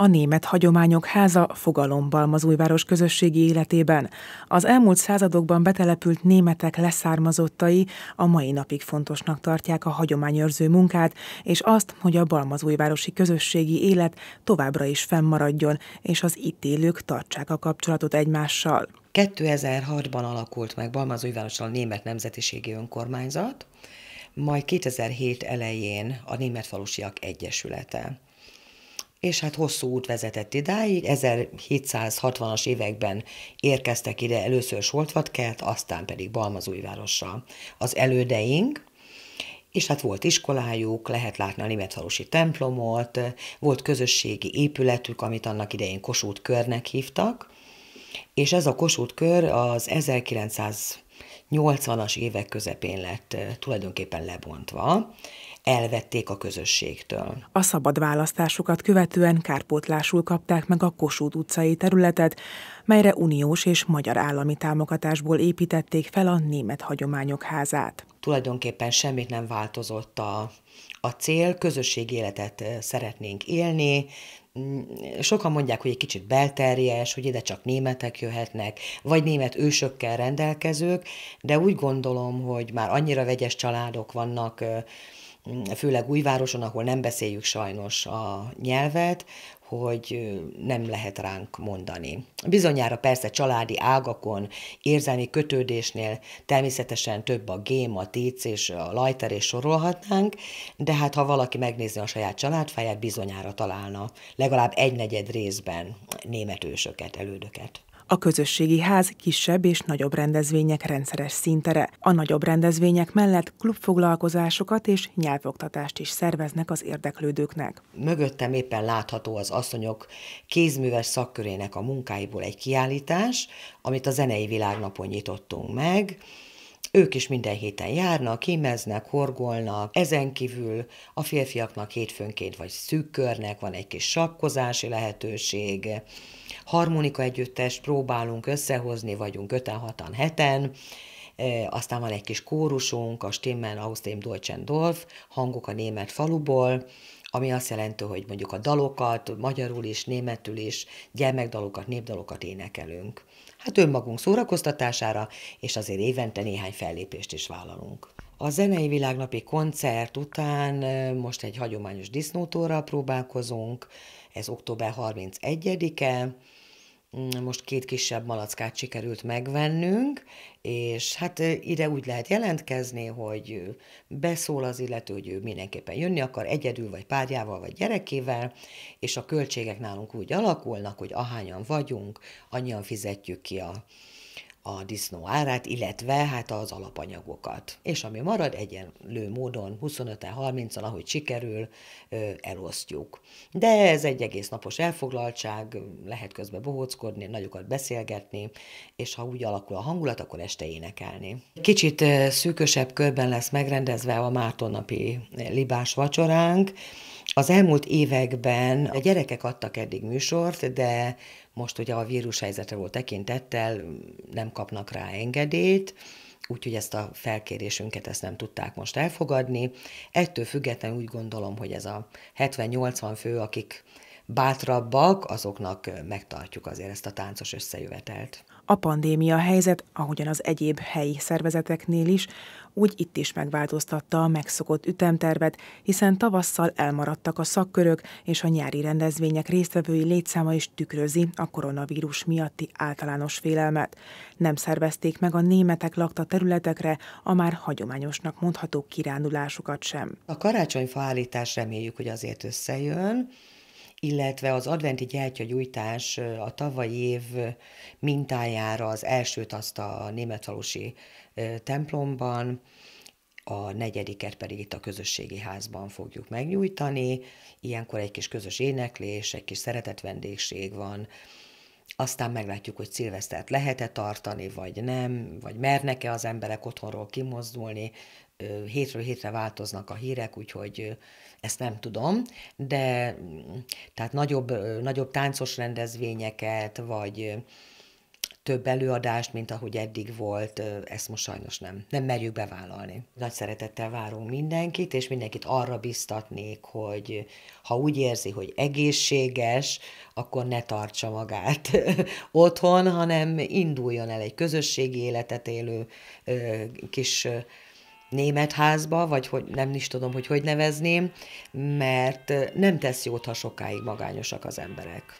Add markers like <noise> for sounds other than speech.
a Német Hagyományok Háza fogalombalmazújváros közösségi életében. Az elmúlt századokban betelepült németek leszármazottai a mai napig fontosnak tartják a hagyományőrző munkát, és azt, hogy a balmazújvárosi közösségi élet továbbra is fennmaradjon, és az itt élők tartsák a kapcsolatot egymással. 2006-ban alakult meg Balmazújvároson a Német Nemzetiségi Önkormányzat, majd 2007 elején a Német Falusiak Egyesülete és hát hosszú út vezetett idáig. 1760-as években érkeztek ide először Soltvatkert, aztán pedig Balmazújvárosra az elődeink, és hát volt iskolájuk, lehet látni a németfalusi templomot, volt közösségi épületük, amit annak idején Kossuth körnek hívtak, és ez a Kossuth kör az 1900 80-as évek közepén lett tulajdonképpen lebontva, elvették a közösségtől. A szabad választásokat követően kárpótlásul kapták meg a Kossuth utcai területet, melyre uniós és magyar állami támogatásból építették fel a Német Hagyományok Házát tulajdonképpen semmit nem változott a, a cél, közösségi életet szeretnénk élni, mm, sokan mondják, hogy egy kicsit belterjes, hogy ide csak németek jöhetnek, vagy német ősökkel rendelkezők, de úgy gondolom, hogy már annyira vegyes családok vannak, mm, főleg újvároson, ahol nem beszéljük sajnos a nyelvet, hogy nem lehet ránk mondani. Bizonyára persze családi ágakon, érzelmi kötődésnél természetesen több a gém, a tic és a lajter és sorolhatnánk, de hát ha valaki megnézi a saját családfáját, bizonyára találna legalább egy negyed részben német ősöket, elődöket. A közösségi ház kisebb és nagyobb rendezvények rendszeres szintere. A nagyobb rendezvények mellett klubfoglalkozásokat és nyelvoktatást is szerveznek az érdeklődőknek. Mögöttem éppen látható az asszonyok kézműves szakkörének a munkáiból egy kiállítás, amit a zenei világnapon nyitottunk meg, ők is minden héten járnak, himeznek, horgolnak, ezen kívül a férfiaknak hétfőnként vagy szűkörnek van egy kis sakkozási lehetőség, harmonika együttest próbálunk összehozni, vagyunk öten, hatan, heten, e, aztán van egy kis kórusunk, a Stimmen aus dem Deutschen Dorf, hangok a német faluból, ami azt jelenti, hogy mondjuk a dalokat, magyarul is, németül is, gyermekdalokat, népdalokat énekelünk. Hát önmagunk szórakoztatására, és azért évente néhány fellépést is vállalunk. A zenei világnapi koncert után most egy hagyományos disznótóra próbálkozunk, ez október 31-e, most két kisebb malackát sikerült megvennünk, és hát ide úgy lehet jelentkezni, hogy beszól az illető, hogy ő mindenképpen jönni akar egyedül, vagy párjával, vagy gyerekével, és a költségek nálunk úgy alakulnak, hogy ahányan vagyunk, annyian fizetjük ki a, a disznó árát, illetve hát az alapanyagokat. És ami marad, egyenlő módon 25-30-an, ahogy sikerül, elosztjuk. De ez egy egész napos elfoglaltság, lehet közben bohóckodni, nagyokat beszélgetni, és ha úgy alakul a hangulat, akkor este énekelni. Kicsit szűkösebb körben lesz megrendezve a Mártonnapi libás vacsoránk, az elmúlt években a gyerekek adtak eddig műsort, de most ugye a vírus helyzetre volt tekintettel, nem kapnak rá engedélyt, úgyhogy ezt a felkérésünket ezt nem tudták most elfogadni. Ettől függetlenül úgy gondolom, hogy ez a 70-80 fő, akik bátrabbak, azoknak megtartjuk azért ezt a táncos összejövetelt. A pandémia helyzet, ahogyan az egyéb helyi szervezeteknél is, úgy itt is megváltoztatta a megszokott ütemtervet, hiszen tavasszal elmaradtak a szakkörök, és a nyári rendezvények résztvevői létszáma is tükrözi a koronavírus miatti általános félelmet. Nem szervezték meg a németek lakta területekre a már hagyományosnak mondható kirándulásukat sem. A karácsonyfa állítás reméljük, hogy azért összejön, illetve az adventi gyertyagyújtás a tavalyi év mintájára az elsőt azt a németalusi templomban, a negyediket pedig itt a közösségi házban fogjuk megnyújtani. Ilyenkor egy kis közös éneklés, egy kis szeretetvendégség van, aztán meglátjuk, hogy szilvesztert lehet-e tartani, vagy nem, vagy mernek-e az emberek otthonról kimozdulni, hétről hétre változnak a hírek, úgyhogy ezt nem tudom, de mm, tehát nagyobb, nagyobb táncos rendezvényeket, vagy több előadást, mint ahogy eddig volt, ezt most sajnos nem, nem merjük bevállalni. Nagy szeretettel várunk mindenkit, és mindenkit arra biztatnék, hogy ha úgy érzi, hogy egészséges, akkor ne tartsa magát <laughs> otthon, hanem induljon el egy közösségi életet élő kis német házba, vagy hogy nem is tudom, hogy hogy nevezném, mert nem tesz jót, ha sokáig magányosak az emberek.